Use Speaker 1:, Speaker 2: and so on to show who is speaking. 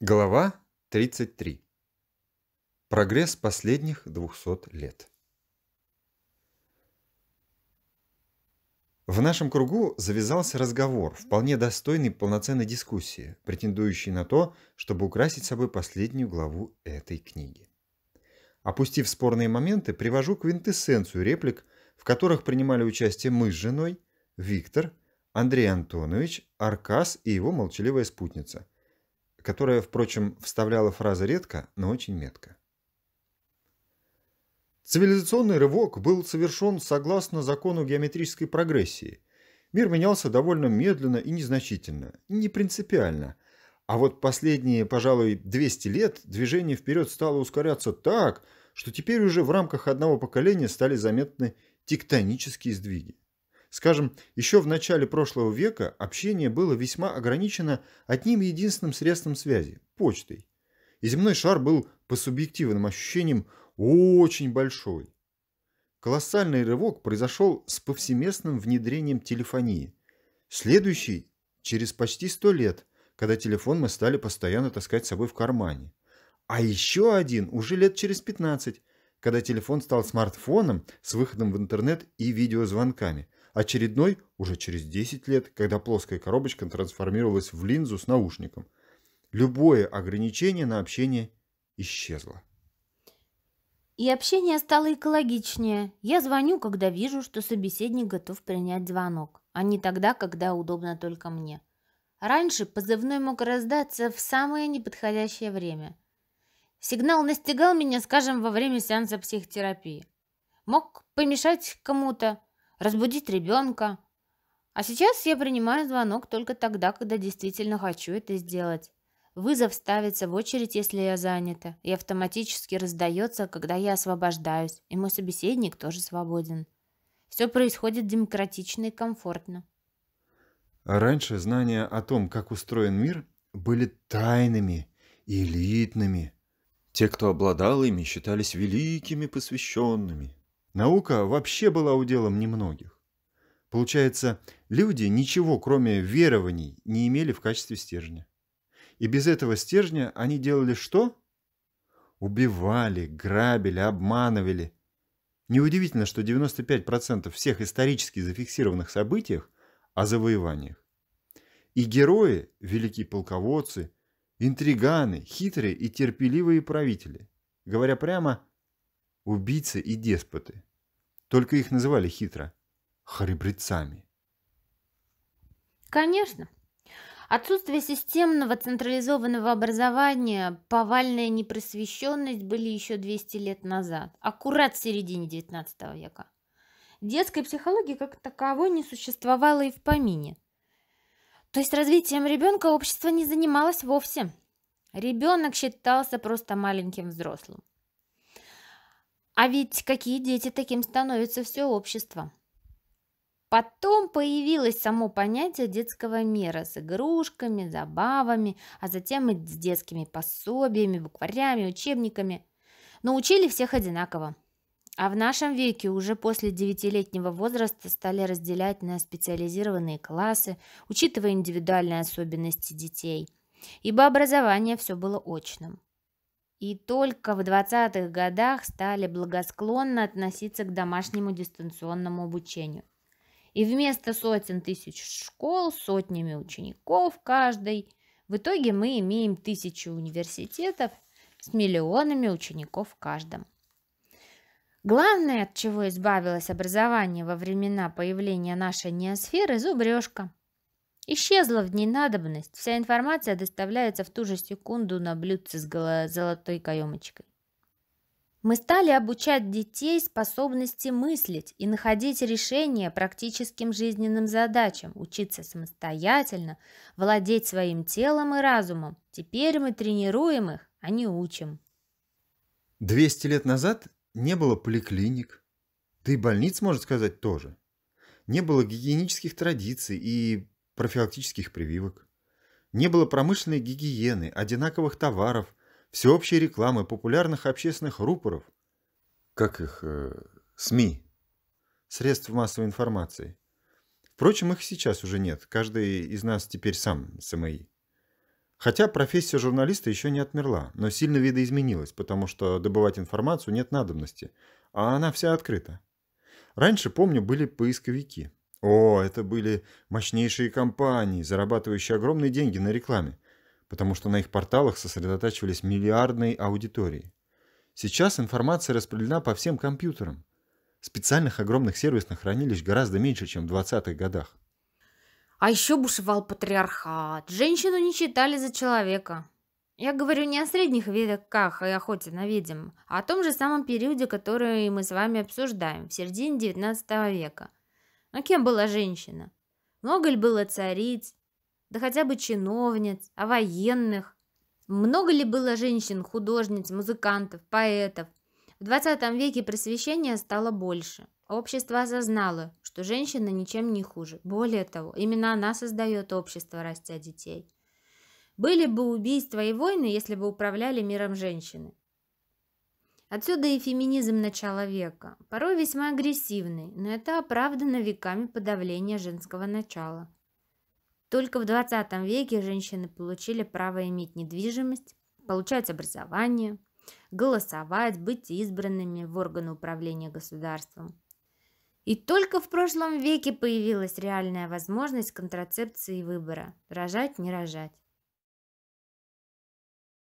Speaker 1: Глава 33. Прогресс последних 200 лет. В нашем кругу завязался разговор, вполне достойный полноценной дискуссии, претендующий на то, чтобы украсить собой последнюю главу этой книги. Опустив спорные моменты, привожу квинтэссенцию реплик, в которых принимали участие мы с женой, Виктор, Андрей Антонович, Аркас и его молчаливая спутница – которая, впрочем, вставляла фразы редко, но очень метко. Цивилизационный рывок был совершен согласно закону геометрической прогрессии. Мир менялся довольно медленно и незначительно, не принципиально. А вот последние, пожалуй, 200 лет движение вперед стало ускоряться так, что теперь уже в рамках одного поколения стали заметны тектонические сдвиги. Скажем, еще в начале прошлого века общение было весьма ограничено одним единственным средством связи – почтой. И земной шар был по субъективным ощущениям очень большой. Колоссальный рывок произошел с повсеместным внедрением телефонии. Следующий – через почти сто лет, когда телефон мы стали постоянно таскать с собой в кармане. А еще один уже лет через 15, когда телефон стал смартфоном с выходом в интернет и видеозвонками – очередной уже через 10 лет, когда плоская коробочка трансформировалась в линзу с наушником. Любое ограничение на общение исчезло.
Speaker 2: И общение стало экологичнее. Я звоню, когда вижу, что собеседник готов принять звонок, а не тогда, когда удобно только мне. Раньше позывной мог раздаться в самое неподходящее время. Сигнал настигал меня, скажем, во время сеанса психотерапии. Мог помешать кому-то, разбудить ребенка. А сейчас я принимаю звонок только тогда, когда действительно хочу это сделать. Вызов ставится в очередь, если я занята, и автоматически раздается, когда я освобождаюсь, и мой собеседник тоже свободен. Все происходит демократично и комфортно.
Speaker 1: Раньше знания о том, как устроен мир, были тайными, элитными. Те, кто обладал ими, считались великими посвященными. Наука вообще была уделом немногих. Получается, люди ничего, кроме верований, не имели в качестве стержня. И без этого стержня они делали что? Убивали, грабили, обманывали. Неудивительно, что 95% всех исторически зафиксированных событиях о завоеваниях. И герои – великие полководцы, интриганы, хитрые и терпеливые правители. Говоря прямо, убийцы и деспоты – только их называли хитро – храбрецами.
Speaker 2: Конечно. Отсутствие системного централизованного образования, повальная непросвещенность были еще 200 лет назад, аккурат в середине 19 века. Детской психологии как таковой не существовало и в помине. То есть развитием ребенка общество не занималось вовсе. Ребенок считался просто маленьким взрослым. А ведь какие дети таким становится все общество. Потом появилось само понятие детского мира с игрушками, забавами, а затем и с детскими пособиями, букварями, учебниками. Но учили всех одинаково. А в нашем веке уже после девятилетнего возраста стали разделять на специализированные классы, учитывая индивидуальные особенности детей. Ибо образование все было очным и только в 20-х годах стали благосклонно относиться к домашнему дистанционному обучению. И вместо сотен тысяч школ сотнями учеников каждой, в итоге мы имеем тысячи университетов с миллионами учеников в каждом. Главное, от чего избавилось образование во времена появления нашей неосферы – зубрежка. Исчезла в ненадобность, вся информация доставляется в ту же секунду на блюдце с золотой каемочкой. Мы стали обучать детей способности мыслить и находить решения практическим жизненным задачам, учиться самостоятельно, владеть своим телом и разумом. Теперь мы тренируем их, а не учим.
Speaker 1: 200 лет назад не было поликлиник. Да и больниц, можно сказать, тоже. Не было гигиенических традиций и профилактических прививок. Не было промышленной гигиены, одинаковых товаров, всеобщей рекламы, популярных общественных рупоров. Как их? Э, СМИ. Средств массовой информации. Впрочем, их сейчас уже нет. Каждый из нас теперь сам СМИ. Хотя профессия журналиста еще не отмерла, но сильно видоизменилась, потому что добывать информацию нет надобности, а она вся открыта. Раньше, помню, были поисковики. О, это были мощнейшие компании, зарабатывающие огромные деньги на рекламе, потому что на их порталах сосредотачивались миллиардные аудитории. Сейчас информация распределена по всем компьютерам. Специальных огромных сервисных хранилищ гораздо меньше, чем в 20-х годах.
Speaker 2: А еще бушевал патриархат. Женщину не считали за человека. Я говорю не о средних веках и охоте на ведьм, а о том же самом периоде, который мы с вами обсуждаем, в середине 19 века – а кем была женщина? Много ли было цариц? Да хотя бы чиновниц, а военных? Много ли было женщин, художниц, музыкантов, поэтов? В 20 веке просвещения стало больше. Общество осознало, что женщина ничем не хуже. Более того, именно она создает общество, растя детей. Были бы убийства и войны, если бы управляли миром женщины. Отсюда и феминизм начала века, порой весьма агрессивный, но это оправдано веками подавления женского начала. Только в 20 веке женщины получили право иметь недвижимость, получать образование, голосовать, быть избранными в органы управления государством. И только в прошлом веке появилась реальная возможность контрацепции и выбора – рожать, не рожать.